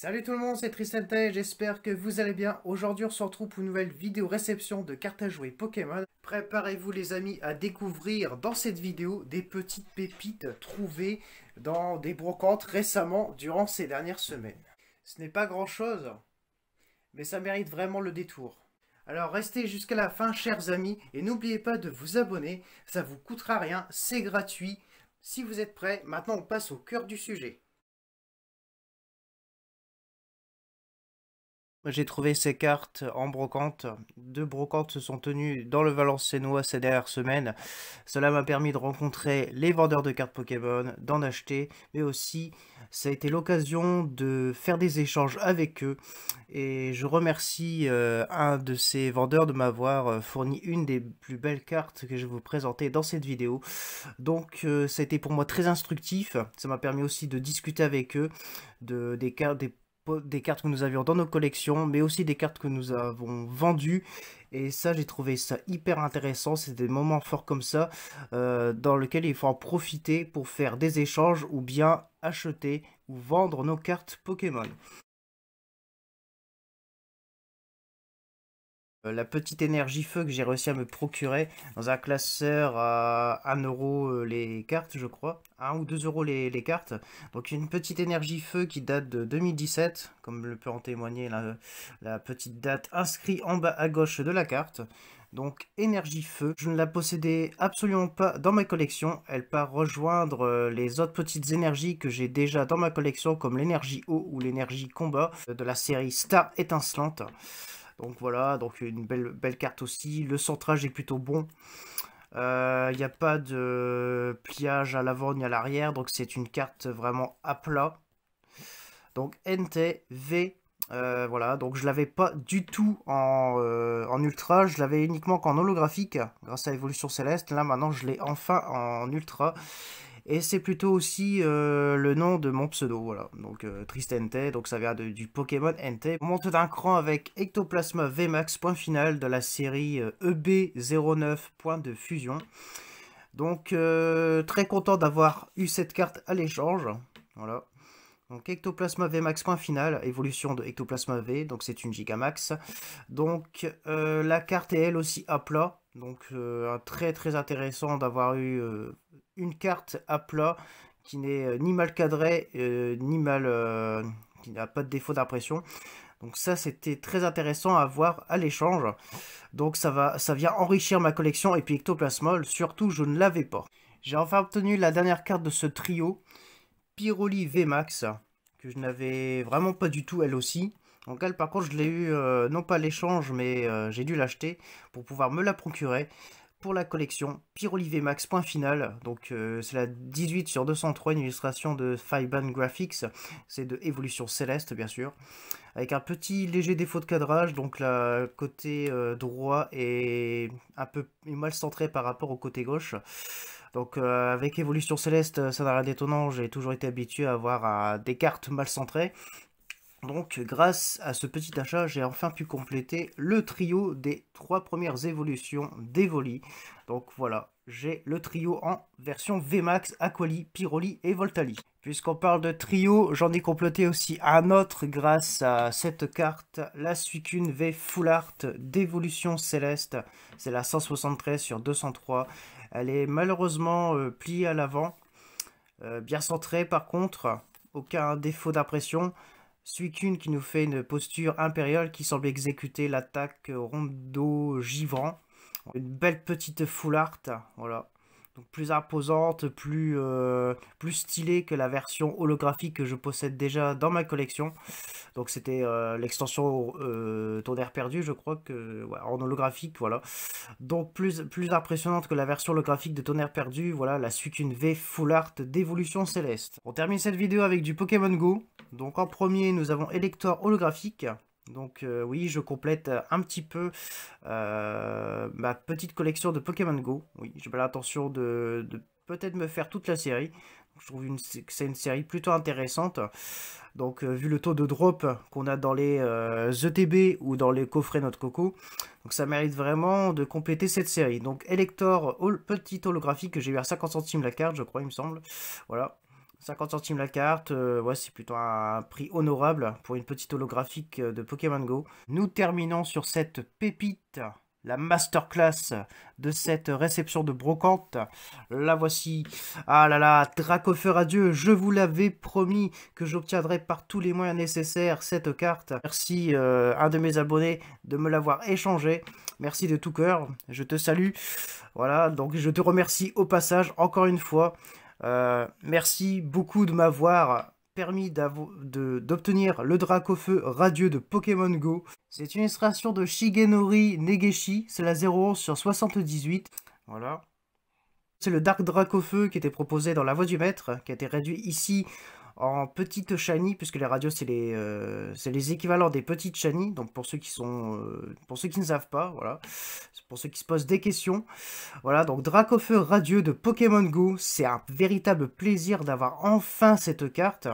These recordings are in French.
Salut tout le monde, c'est Tristan et j'espère que vous allez bien. Aujourd'hui on se retrouve pour une nouvelle vidéo réception de cartes à jouer Pokémon. Préparez-vous les amis à découvrir dans cette vidéo des petites pépites trouvées dans des brocantes récemment durant ces dernières semaines. Ce n'est pas grand chose, mais ça mérite vraiment le détour. Alors restez jusqu'à la fin chers amis et n'oubliez pas de vous abonner, ça vous coûtera rien, c'est gratuit. Si vous êtes prêts, maintenant on passe au cœur du sujet. J'ai trouvé ces cartes en brocante. Deux brocantes se sont tenues dans le Valenciennois ces dernières semaines. Cela m'a permis de rencontrer les vendeurs de cartes Pokémon, d'en acheter, mais aussi ça a été l'occasion de faire des échanges avec eux. Et je remercie euh, un de ces vendeurs de m'avoir euh, fourni une des plus belles cartes que je vais vous présenter dans cette vidéo. Donc euh, ça a été pour moi très instructif. Ça m'a permis aussi de discuter avec eux de, des cartes... Des des cartes que nous avions dans nos collections, mais aussi des cartes que nous avons vendues. Et ça, j'ai trouvé ça hyper intéressant. C'est des moments forts comme ça, euh, dans lesquels il faut en profiter pour faire des échanges ou bien acheter ou vendre nos cartes Pokémon. Euh, la petite énergie feu que j'ai réussi à me procurer dans un classeur à 1 euro euh, les cartes, je crois. 1 ou 2€ euros les, cartes. Donc une petite énergie feu qui date de 2017, comme le peut en témoigner la, la petite date inscrite en bas à gauche de la carte. Donc énergie feu, je ne la possédais absolument pas dans ma collection, elle part rejoindre euh, les autres petites énergies que j'ai déjà dans ma collection comme l'énergie eau ou l'énergie combat de la série Star étincelante. Donc voilà, donc une belle, belle carte aussi. Le centrage est plutôt bon. Il euh, n'y a pas de pliage à l'avant ni à l'arrière, donc c'est une carte vraiment à plat. Donc NTV, euh, voilà, donc je l'avais pas du tout euh, en, ultra, je l'avais uniquement qu'en holographique grâce à l'évolution Céleste. Là maintenant je l'ai enfin en ultra et c'est plutôt aussi euh, le nom de mon pseudo, voilà. Donc euh, Tristente, donc ça vient du Pokémon NT. On monte d'un cran avec Ectoplasma VMAX, point final de la série EB09, euh, e point de fusion. Donc très content d'avoir eu cette carte à l'échange, voilà. Donc Ectoplasma VMAX, point final, évolution de Ectoplasma V, donc c'est une Gigamax. Donc la carte est elle aussi à plat, donc très très intéressant d'avoir eu une carte à plat qui n'est euh, ni mal cadrée, euh, ni mal... Euh, qui n'a pas de défaut d'impression. Donc ça, c'était très intéressant à voir à l'échange. Donc ça, va, ça vient enrichir ma collection et puis Ectoplasmol, surtout, je ne l'avais pas. J'ai enfin obtenu la dernière carte de ce trio, Pyroli VMAX, que je n'avais vraiment pas du tout elle aussi. Donc elle, par contre, je l'ai eu, non pas l'échange, mais j'ai dû l'acheter pour pouvoir me la procurer pour la collection Pierre-Olivier Max, point final. Donc euh, c'est la 18 sur 203, une illustration de Fiban Graphics. C'est de Évolution Céleste, bien sûr. Avec un petit léger défaut de cadrage, donc le côté euh, droit est un peu mal centré par rapport au côté gauche. Donc euh, avec Évolution Céleste, ça n'a rien d'étonnant, j'ai toujours été habitué à avoir des cartes mal centrées. Donc grâce à ce petit achat, j'ai enfin pu compléter le trio des trois premières évolutions d'Evoli. Donc voilà, j'ai le trio en version VMAX, Aquali, Pyroli et Voltali. Puisqu'on parle de trio, j'en ai complété aussi un autre grâce à cette carte, la Suicune V Full Art d'évolution céleste. C'est la 173 sur 203. Elle est malheureusement euh, pliée à l'avant, euh, bien centrée par contre, aucun défaut d'impression. Suicune qui nous fait une posture impériale qui semble exécuter l'attaque rondeau givrant Une belle petite full art, voilà. Donc plus imposante, plus, euh, plus stylée que la version holographique que je possède déjà dans ma collection. Donc c'était euh, l'extension euh, Tonnerre perdu, je crois que en holographique, voilà. Donc plus, plus impressionnante que la version holographique de Tonnerre perdu, voilà, la Suicune V Full Art d'évolution céleste. On termine cette vidéo avec du Pokémon Go. Donc en premier, nous avons Elector holographique. Donc euh, oui, je complète un petit peu euh, ma petite collection de Pokémon Go. Oui, j'ai pas l'intention de, peut-être me faire toute la série. Je trouve que c'est une série plutôt intéressante. Donc euh, vu le taux de drop qu'on a dans les ETB e ou dans les coffrets Notre Coco, donc ça mérite vraiment de compléter cette série. Donc Elector, petit holographique j'ai eu à 50 centimes la carte, je crois, il me semble. Voilà. 50 centimes la carte, euh, ouais, c'est plutôt un prix honorable pour une petite holographique euh, de Pokémon Go. Nous terminons sur cette pépite, la masterclass de cette réception de brocante. La voici. Ah là là, Dracofeu Adieu, je vous l'avais promis que j'obtiendrai par tous les moyens nécessaires cette carte. Merci euh, un de mes abonnés de me l'avoir échangé. Merci de tout cœur, je te salue. Voilà, donc je te remercie au passage encore une fois. Euh, merci beaucoup de m'avoir permis d'obtenir le Dracofeu radieux de Pokémon Go. C'est une illustration de Shigenori Negeshi, c'est la 011 sur 78. Voilà. C'est le Dark Dracofeu qui était proposé dans La Voix du Maître, qui a été réduit ici en petite shiny, puisque les radios, c'est les, euh, les équivalents des petites chenilles, donc pour ceux qui sont... Euh, pour ceux qui ne savent pas, voilà pour ceux qui se posent des questions. Voilà, donc Dracofeu Radieux de Pokémon Go, c'est un véritable plaisir d'avoir enfin cette carte.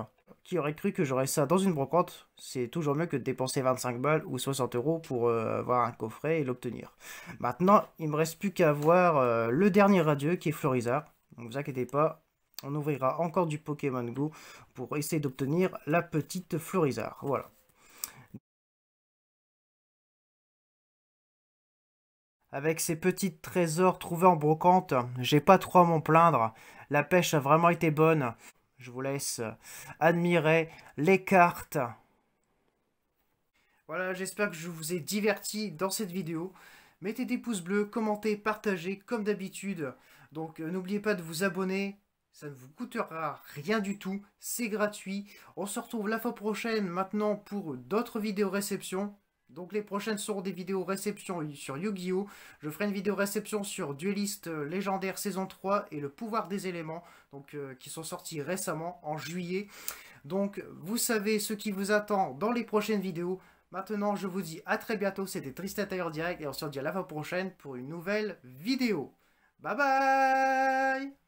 Qui aurait cru que j'aurais ça dans une brocante C'est toujours mieux que de dépenser 25 balles ou 60 euros pour euh, avoir un coffret et l'obtenir. Maintenant, il me reste plus qu'à voir euh, le dernier radieux qui est Florizard. Ne vous inquiétez pas, on ouvrira encore du Pokémon Go pour essayer d'obtenir la petite Florizard. Voilà. avec ces petits trésors trouvés en brocante. J'ai pas trop à m'en plaindre. La pêche a vraiment été bonne. Je vous laisse admirer les cartes. Voilà, j'espère que je vous ai diverti dans cette vidéo. Mettez des pouces bleus, commentez, partagez comme d'habitude. Donc euh, n'oubliez pas de vous abonner, ça ne vous coûtera rien du tout, c'est gratuit. On se retrouve la fois prochaine maintenant pour d'autres vidéos réception. Donc les prochaines seront des vidéos réception sur Yu-Gi-Oh! Je ferai une vidéo réception sur Dueliste euh, Légendaire saison 3 et le pouvoir des éléments, donc euh, qui sont sortis récemment en juillet. Donc vous savez ce qui vous attend dans les prochaines vidéos. Maintenant je vous dis à très bientôt, c'était Tristan Tailleur Direct et on se dit à la fois prochaine pour une nouvelle vidéo. Bye bye